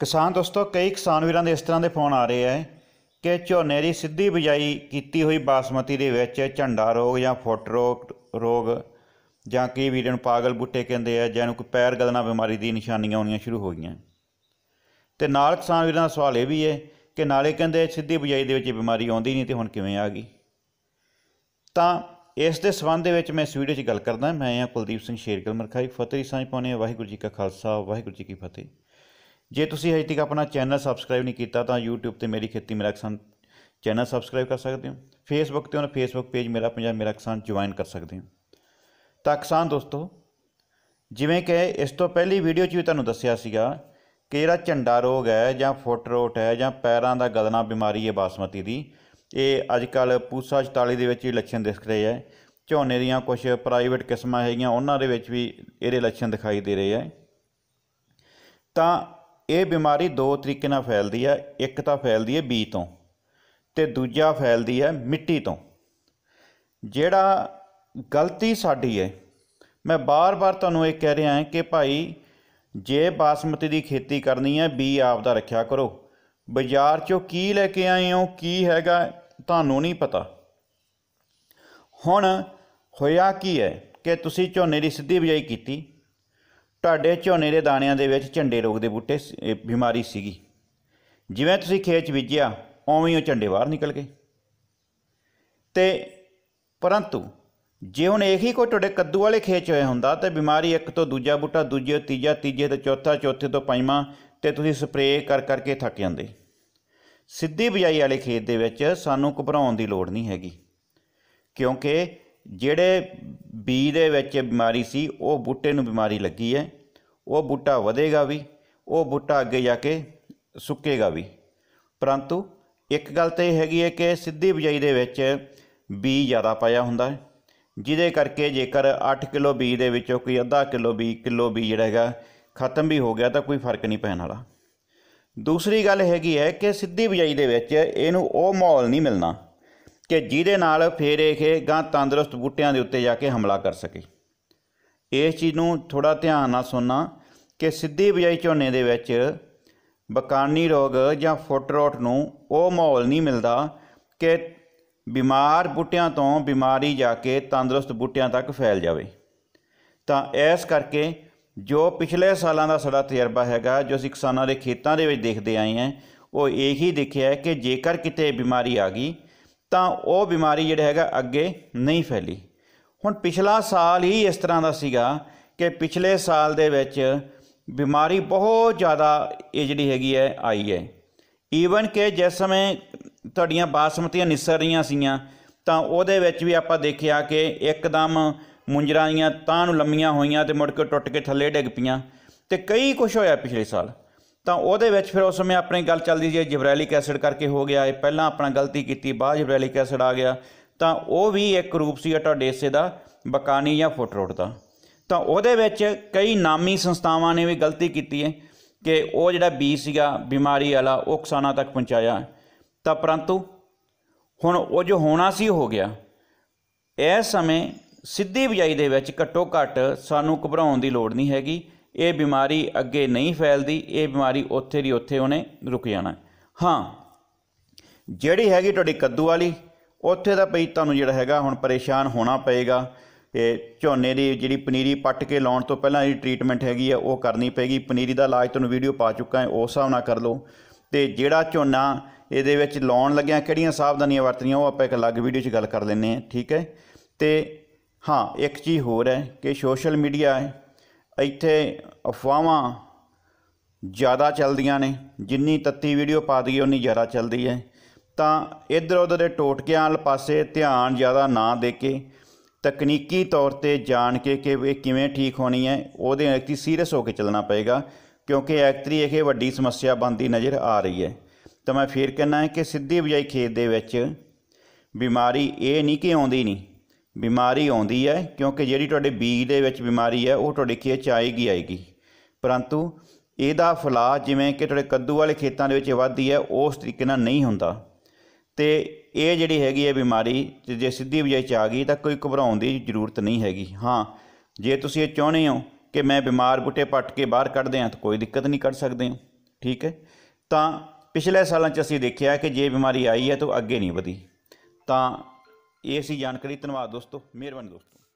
ਕਿਸਾਨ ਦੋਸਤੋ ਕਈ ਕਿਸਾਨ ਵੀਰਾਂ ਦੇ ਇਸ ਤਰ੍ਹਾਂ ਦੇ ਫੋਨ ਆ ਰਹੇ ਆ ਕਿ ਝੋਨੇ ਦੀ ਸਿੱਧੀ ਬਿਜਾਈ ਕੀਤੀ ਹੋਈ ਬਾਸਮਤੀ ਦੇ ਵਿੱਚ ਝੰਡਾ ਰੋਗ ਜਾਂ ਫੁੱਟ ਰੋਗ ਰੋਗ ਜਾਂ ਕੀ ਵੀਰਾਂ ਨੂੰ ਪਾਗਲ ਬੁੱਟੇ ਕਹਿੰਦੇ ਆ ਜਾਂ ਨੂੰ ਕੋਈ ਪੈਰ ਗਲਣਾ ਬਿਮਾਰੀ ਦੀ ਨਿਸ਼ਾਨੀਆਂ ਆਉਣੀਆਂ ਸ਼ੁਰੂ ਹੋ ਗਈਆਂ ਤੇ ਨਾਲ ਕਿਸਾਨ ਵੀਰਾਂ ਦਾ ਸਵਾਲ ਇਹ ਵੀ ਹੈ ਕਿ ਨਾਲੇ ਕਹਿੰਦੇ ਸਿੱਧੀ ਬਿਜਾਈ ਦੇ ਵਿੱਚ ਬਿਮਾਰੀ ਆਉਂਦੀ ਨਹੀਂ ਤੇ ਹੁਣ ਕਿਵੇਂ ਆ ਗਈ ਤਾਂ ਇਸ ਦੇ ਸਬੰਧ ਦੇ ਵਿੱਚ ਮੈਂ ਇਸ ਵੀਡੀਓ 'ਚ ਗੱਲ ਕਰਦਾ ਮੈਂ ਆ ਕੁਲਦੀਪ ਸਿੰਘ ਸ਼ੇਰਗਲ ਮਰਖਾਈ ਫਤਿਹ ਸਾਂਝ ਪਾਉਣੇ ਵਾਹਿਗੁਰੂ ਜੀ ਕਾ ਖਾਲਸਾ ਵਾਹਿਗੁਰੂ ਜੀ ਕੀ ਫਤਿਹ ਜੇ ਤੁਸੀਂ ਹਜੇ ਤੱਕ ਆਪਣਾ ਚੈਨਲ ਸਬਸਕ੍ਰਾਈਬ ਨਹੀਂ ਕੀਤਾ ਤਾਂ YouTube ਤੇ ਮੇਰੀ ਖੇਤੀ ਮੇਰਾ ਕਿਸਾਨ ਚੈਨਲ ਸਬਸਕ੍ਰਾਈਬ ਕਰ ਸਕਦੇ ਹੋ Facebook ਤੇ ਉਹਨਾਂ Facebook ਪੇਜ ਮੇਰਾ ਪੰਜਾਬ ਮੇਰਾ ਕਿਸਾਨ ਜੁਆਇਨ ਕਰ ਸਕਦੇ ਹੋ ਤਾਂ ਕਿਸਾਨ ਦੋਸਤੋ ਜਿਵੇਂ ਕਿ ਇਸ ਤੋਂ ਪਹਿਲੀ ਵੀਡੀਓ 'ਚ ਵੀ ਤੁਹਾਨੂੰ ਦੱਸਿਆ ਸੀਗਾ ਕਿ ਜਿਹੜਾ ਝੰਡਾ ਰੋਗ ਹੈ ਜਾਂ ਫੁੱਟ ਰੋਟ ਹੈ ਜਾਂ ਪੈਰਾਂ ਦਾ ਗਦਨਾ ਬਿਮਾਰੀ ਹੈ ਬਾਸਮਤੀ ਦੀ ਇਹ ਅੱਜ ਕੱਲ ਪੂਸਾ 44 ਦੇ ਵਿੱਚ ਵੀ ਲੱਛਣ ਦਿਖ ਰਹੇ ਹੈ ਝੋਨੇ ਦੀਆਂ ਕੁਝ ਪ੍ਰਾਈਵੇਟ ਕਿਸਮਾਂ ਹੈਗੀਆਂ ਉਹਨਾਂ ਦੇ ਵਿੱਚ ਵੀ ਇਹਦੇ ਲੱਛਣ ਦਿਖਾਈ ਦੇ ਰਹੇ ਹੈ ਤਾਂ ਇਹ ਬਿਮਾਰੀ ਦੋ ਤਰੀਕੇ ਨਾਲ ਫੈਲਦੀ ਹੈ ਇੱਕ ਤਾਂ ਫੈਲਦੀ ਹੈ ਬੀ ਤੋਂ ਤੇ ਦੂਜਾ ਫੈਲਦੀ ਹੈ ਮਿੱਟੀ ਤੋਂ ਜਿਹੜਾ ਗਲਤੀ ਸਾਡੀ ਹੈ ਮੈਂ ਬਾਰ-ਬਾਰ ਤੁਹਾਨੂੰ ਇਹ ਕਹਿ ਰਿਹਾ ਹਾਂ ਕਿ ਭਾਈ ਜੇ ਬਾਸਮਤੀ ਦੀ ਖੇਤੀ ਕਰਨੀ ਹੈ ਬੀ ਆਪ ਦਾ ਰੱਖਿਆ ਕਰੋ ਬਾਜ਼ਾਰ ਚੋਂ ਕੀ ਲੈ ਕੇ ਆਏ ਹੋ ਕੀ ਹੈਗਾ ਤੁਹਾਨੂੰ ਨਹੀਂ ਪਤਾ ਹੁਣ ਹੋਇਆ ਕੀ ਹੈ ਕਿ ਤੁਸੀਂ ਝੋਨੇ ਦੀ ਸਿੱਧੀ ਬਿਜਾਈ ਕੀਤੀ ਤੁਹਾਡੇ ਝੋਨੇ ਦੇ ਦਾਣਿਆਂ ਦੇ ਵਿੱਚ ਝੰਡੇ ਰੋਗ ਦੇ ਬੂਟੇ ਬਿਮਾਰੀ ਸੀਗੀ ਜਿਵੇਂ ਤੁਸੀਂ ਖੇਚ ਵਿਜਿਆ ਉਵੇਂ ਉਹ ਝੰਡੇ ਬਾਹਰ ਨਿਕਲ ਗਏ ਤੇ ਪਰੰਤੂ ਜੇ ਹੁਣ ਇਹੀ ਕੋਈ ਤੁਹਾਡੇ ਕੱਦੂ ਵਾਲੇ ਖੇਤ ਹੋਇਆ ਹੁੰਦਾ ਤੇ ਬਿਮਾਰੀ ਇੱਕ ਤੋਂ ਦੂਜਾ ਬੂਟਾ ਦੂਜੇ ਤੀਜਾ ਤੀਜੇ ਤੇ ਚੌਥਾ ਚੌਥੇ ਤੋਂ ਪੰਜਵਾਂ ਤੇ ਤੁਸੀਂ ਸਪਰੇਅ ਕਰ ਕਰਕੇ ਥੱਕ ਜਾਂਦੇ ਸਿੱਧੀ ਬਿਜਾਈ ਵਾਲੇ ਖੇਤ ਦੇ ਵਿੱਚ ਸਾਨੂੰ ਘਬਰਾਉਣ ਦੀ ਲੋੜ ਨਹੀਂ ਹੈਗੀ ਕਿਉਂਕਿ ਜਿਹੜੇ ਬੀ ਦੇ ਵਿੱਚ ਬਿਮਾਰੀ ਸੀ ਉਹ ਬੂਟੇ ਨੂੰ ਬਿਮਾਰੀ ਲੱਗੀ ਹੈ ਉਹ ਬੂਟਾ ਵਧੇਗਾ ਵੀ ਉਹ ਬੂਟਾ ਅੱਗੇ ਜਾ ਕੇ ਸੁੱਕੇਗਾ ਵੀ ਪਰੰਤੂ ਇੱਕ ਗੱਲ ਤੇ ਹੈਗੀ ਹੈ ਕਿ ਸਿੱਧੀ ਬਿਜਾਈ ਦੇ ਵਿੱਚ ਬੀ ਜ਼ਿਆਦਾ ਪਾਇਆ ਹੁੰਦਾ ਹੈ ਜਿਹਦੇ ਕਰਕੇ ਜੇਕਰ 8 ਕਿਲੋ ਬੀ ਦੇ ਵਿੱਚੋਂ ਕੋਈ ਅੱਧਾ ਕਿਲੋ ਬੀ ਕਿਲੋ ਬੀ ਜਿਹੜਾ ਹੈਗਾ ਖਤਮ ਵੀ ਹੋ ਗਿਆ ਤਾਂ ਕੋਈ ਫਰਕ ਨਹੀਂ ਪੈਣ ਵਾਲਾ ਦੂਸਰੀ ਗੱਲ ਹੈਗੀ ਹੈ ਕਿ ਸਿੱਧੀ ਬਿਜਾਈ ਦੇ ਵਿੱਚ ਇਹਨੂੰ ਉਹ ਮਾਹੌਲ ਨਹੀਂ ਮਿਲਣਾ ਕਿ ਜਿਹਦੇ ਨਾਲ ਫੇਰ ਇਹ ਗਾਂ ਤੰਦਰੁਸਤ ਬੂਟਿਆਂ ਦੇ ਉੱਤੇ ਜਾ ਕੇ ਹਮਲਾ ਕਰ ਸਕੇ ਇਸ ਚੀਜ਼ ਨੂੰ ਥੋੜਾ ਧਿਆਨ ਨਾਲ ਸੁਣਨਾ ਕਿ ਸਿੱਧੀ ਬਿਜਾਈ ਝੋਨੇ ਦੇ ਵਿੱਚ ਬਕਾਨੀ ਰੋਗ ਜਾਂ ਫੁੱਟ ਰੋਟ ਨੂੰ ਉਹ ਮਾਹੌਲ ਨਹੀਂ ਮਿਲਦਾ ਕਿ ਬਿਮਾਰ ਬੂਟਿਆਂ ਤੋਂ ਬਿਮਾਰੀ ਜਾ ਕੇ ਤੰਦਰੁਸਤ ਬੂਟਿਆਂ ਤੱਕ ਫੈਲ ਜਾਵੇ ਤਾਂ ਇਸ ਕਰਕੇ ਜੋ ਪਿਛਲੇ ਸਾਲਾਂ ਦਾ ਸਾਡਾ ਤਜਰਬਾ ਹੈਗਾ ਜੋ ਅਸੀਂ ਕਿਸਾਨਾਂ ਦੇ ਖੇਤਾਂ ਦੇ ਵਿੱਚ ਦੇਖਦੇ ਆਏ ਹਾਂ ਉਹ ਇਹੀ ਦੇਖਿਆ ਕਿ ਜੇਕਰ ਕਿਤੇ ਬਿਮਾਰੀ ਆ ਗਈ ਤਾਂ ਉਹ ਬਿਮਾਰੀ ਜਿਹੜਾ ਹੈਗਾ ਅੱਗੇ ਨਹੀਂ ਫੈਲੀ ਹੁਣ ਪਿਛਲਾ ਸਾਲ ਹੀ ਇਸ ਤਰ੍ਹਾਂ ਦਾ ਸੀਗਾ ਕਿ ਪਿਛਲੇ ਸਾਲ ਦੇ ਵਿੱਚ ਬਿਮਾਰੀ ਬਹੁਤ ਜ਼ਿਆਦਾ ਇਹ ਜਿਹੜੀ ਹੈਗੀ ਹੈ ਆਈ ਹੈ ਈਵਨ ਕਿ ਜਿਸ ਸਮੇਂ ਤੁਹਾਡੀਆਂ ਬਾਸਮਤੀਆਂ ਨਿਸਰ ਰਹੀਆਂ ਸੀਆਂ ਤਾਂ ਉਹਦੇ ਵਿੱਚ ਵੀ ਆਪਾਂ ਦੇਖਿਆ ਕਿ ਇੱਕਦਮ ਮੁੰਜਰਾਈਆਂ ਤਾਂ ਨੂੰ ਲੰਮੀਆਂ ਹੋਈਆਂ ਤੇ ਮੁੜ ਕੇ ਟੁੱਟ ਕੇ ਥੱਲੇ ਡਿੱਗ ਪਈਆਂ ਤੇ ਕਈ ਕੁਝ ਹੋਇਆ ਪਿਛਲੇ ਸਾਲ ਤਾਂ ਉਹਦੇ ਵਿੱਚ ਫਿਰ ਉਸ ਸਮੇਂ ਆਪਣੀ ਗੱਲ ਚੱਲਦੀ ਸੀ ਜਿਬਰੈਲਿਕ ਐਸਿਡ ਕਰਕੇ ਹੋ ਗਿਆ ਇਹ ਪਹਿਲਾਂ ਆਪਣਾ ਗਲਤੀ ਕੀਤੀ ਬਾਅਦ ਜਿਬਰੈਲਿਕ ਐਸਿਡ ਆ ਗਿਆ ਤਾਂ ਉਹ ਵੀ ਇੱਕ ਰੂਪ ਸੀ ਤੁਹਾਡੇ ਇਸੇ ਦਾ ਬਕਾਨੀ ਜਾਂ ਫੁੱਟ ਰੋਟ ਦਾ ਤਾਂ ਉਹਦੇ ਵਿੱਚ ਕਈ ਨਾਮੀ ਸੰਸਥਾਵਾਂ ਨੇ ਵੀ ਗਲਤੀ ਕੀਤੀ ਹੈ ਕਿ ਉਹ ਜਿਹੜਾ ਬੀ ਸੀਗਾ ਬਿਮਾਰੀ ਵਾਲਾ ਉਹ ਕਿਸਾਨਾਂ ਤੱਕ ਪਹੁੰਚਾਇਆ ਤਾਂ ਪਰੰਤੂ ਹੁਣ ਉਹ ਜੋ ਹੋਣਾ ਸੀ ਹੋ ਗਿਆ ਇਸ ਸਮੇਂ ਸਿੱਧੀ ਬਿਜਾਈ ਦੇ ਵਿੱਚ ਘੱਟੋ ਘੱਟ ਸਾਨੂੰ ਘਬਰਾਉਣ ਦੀ ਲੋੜ ਨਹੀਂ ਹੈਗੀ ਇਹ ਬਿਮਾਰੀ ਅੱਗੇ ਨਹੀਂ ਫੈਲਦੀ ਇਹ ਬਿਮਾਰੀ ਉੱਥੇ ਦੀ ਉੱਥੇ ਉਹਨੇ ਰੁਕ ਜਾਣਾ ਹਾਂ ਜਿਹੜੀ ਹੈਗੀ ਤੁਹਾਡੀ ਕੱਦੂ ਵਾਲੀ ਉੱਥੇ ਦਾ ਪਈ ਤੁਹਾਨੂੰ ਜਿਹੜਾ ਹੈਗਾ ਹੁਣ ਪਰੇਸ਼ਾਨ ਹੋਣਾ ਪਏਗਾ ਇਹ ਝੋਨੇ ਦੀ ਜਿਹੜੀ ਪਨੀਰੀ ਪੱਟ ਕੇ ਲਾਉਣ ਤੋਂ ਪਹਿਲਾਂ ਜਿਹੜੀ ਟ੍ਰੀਟਮੈਂਟ ਹੈਗੀ ਆ ਉਹ ਕਰਨੀ ਪੈਗੀ ਪਨੀਰੀ ਦਾ ਇਲਾਜ ਤੁਹਾਨੂੰ ਵੀਡੀਓ ਪਾ ਚੁੱਕਾ ਹਾਂ ਉਸ ਹਿਸਾਬ ਨਾਲ ਕਰ ਲਓ ਤੇ ਜਿਹੜਾ ਝੋਨਾ ਇਹਦੇ ਵਿੱਚ ਲਾਉਣ ਲੱਗਿਆਂ ਕਿਹੜੀਆਂ ਸਾਵਧਾਨੀਆਂ ਵਰਤਣੀਆਂ ਉਹ ਆਪਾਂ ਇੱਕ ਅਲੱਗ ਵੀਡੀਓ 'ਚ ਗੱਲ ਕਰ ਲੈਨੇ ਹਾਂ ਠੀਕ ਹੈ ਤੇ ਹਾਂ ਇੱਕ ਚੀਜ਼ ਹੋਰ ਹੈ ਕਿ ਸੋਸ਼ਲ ਮੀਡੀਆ ਹੈ ਇੱਥੇ ਅਫਵਾਹਾਂ ਜ਼ਿਆਦਾ ਚੱਲਦੀਆਂ ਨੇ ਜਿੰਨੀ ਤੱਤੀ ਵੀਡੀਓ ਪਾ ਦਈਏ ਉਨੀ ਜ਼ਿਆਦਾ ਚੱਲਦੀ ਹੈ ਤਾਂ ਇਧਰ ਉਧਰ ਦੇ ਟੋਟਕਿਆਂ ਵਾਲ ਪਾਸੇ ਧਿਆਨ ਜ਼ਿਆਦਾ ਨਾ ਦੇ ਕੇ ਤਕਨੀਕੀ ਤੌਰ ਤੇ ਜਾਣ ਕੇ ਕਿ ਇਹ ਕਿਵੇਂ ਠੀਕ ਹੋਣੀ ਹੈ ਉਹਦੇ ਐਕਤੀ ਸੀਰੀਅਸ ਹੋ ਕੇ ਚੱਲਣਾ ਪਏਗਾ ਕਿਉਂਕਿ ਐਕਤਰੀ ਇਹ ਵੱਡੀ ਸਮੱਸਿਆ ਬਣਦੀ ਨਜ਼ਰ ਆ ਰਹੀ ਹੈ ਤਾਂ ਮੈਂ ਫੇਰ ਕਹਿਣਾ ਹੈ ਕਿ ਸਿੱਧੀ ਬਜਾਈ ਖੇਤ ਦੇ ਵਿੱਚ ਬਿਮਾਰੀ ਇਹ ਨਹੀਂ ਕਿ ਆਉਂਦੀ ਨਹੀਂ ਬਿਮਾਰੀ ਆਉਂਦੀ ਹੈ ਕਿਉਂਕਿ ਜਿਹੜੀ ਤੁਹਾਡੇ ਬੀਜ ਦੇ ਵਿੱਚ ਬਿਮਾਰੀ ਹੈ ਉਹ ਤੁਹਾਡੇ ਖੇਤ 'ਚ ਆਏਗੀ ਆਏਗੀ ਪਰੰਤੂ ਇਹਦਾ ਫਲਾ ਜਿਵੇਂ ਕਿ ਤੁਹਾਡੇ ਕੱਦੂ ਵਾਲੇ ਖੇਤਾਂ ਦੇ ਵਿੱਚ ਵੱਧਦੀ ਹੈ ਉਸ ਤਰੀਕੇ ਨਾਲ ਨਹੀਂ ਹੁੰਦਾ ਤੇ ਇਹ ਜਿਹੜੀ ਹੈਗੀ ਹੈ ਬਿਮਾਰੀ ਤੇ ਜੇ ਸਿੱਧੀ ਵਜਾਈ ਚ ਆ ਗਈ ਤਾਂ ਕੋਈ ਘਬਰਾਉਣ ਦੀ ਜ਼ਰੂਰਤ ਨਹੀਂ ਹੈਗੀ ਹਾਂ ਜੇ ਤੁਸੀਂ ਇਹ ਚਾਹੁੰਦੇ ਹੋ ਕਿ ਮੈਂ ਬਿਮਾਰ ਬੁੱਟੇ ਪੱਟ ਕੇ ਬਾਹਰ ਕੱਢਦੇ ਆ ਤਾਂ ਕੋਈ ਦਿੱਕਤ ਨਹੀਂ ਕਰ ਸਕਦੇ ਠੀਕ ਹੈ ਤਾਂ ਪਿਛਲੇ ਸਾਲਾਂ 'ਚ ਅਸੀਂ ਦੇਖਿਆ ਕਿ ਜੇ ਬਿਮਾਰੀ ਆਈ ਹੈ ਤਾਂ ਅੱਗੇ ਨਹੀਂ ਵਧੀ ਤਾਂ ਇਹ ਸੀ ਜਾਣਕਾਰੀ ਧੰਨਵਾਦ ਦੋਸਤੋ ਮਿਹਰਬਾਨੀ ਦੋਸਤੋ